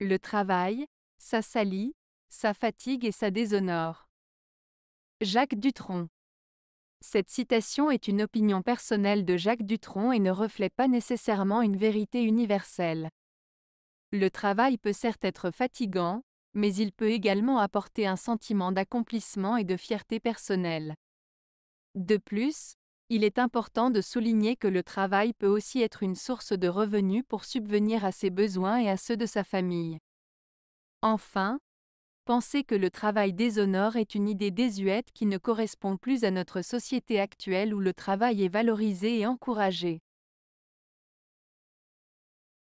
le travail, ça salit, ça fatigue et ça déshonore. Jacques Dutronc. Cette citation est une opinion personnelle de Jacques Dutronc et ne reflète pas nécessairement une vérité universelle. Le travail peut certes être fatigant, mais il peut également apporter un sentiment d'accomplissement et de fierté personnelle. De plus, il est important de souligner que le travail peut aussi être une source de revenus pour subvenir à ses besoins et à ceux de sa famille. Enfin, penser que le travail déshonore est une idée désuète qui ne correspond plus à notre société actuelle où le travail est valorisé et encouragé.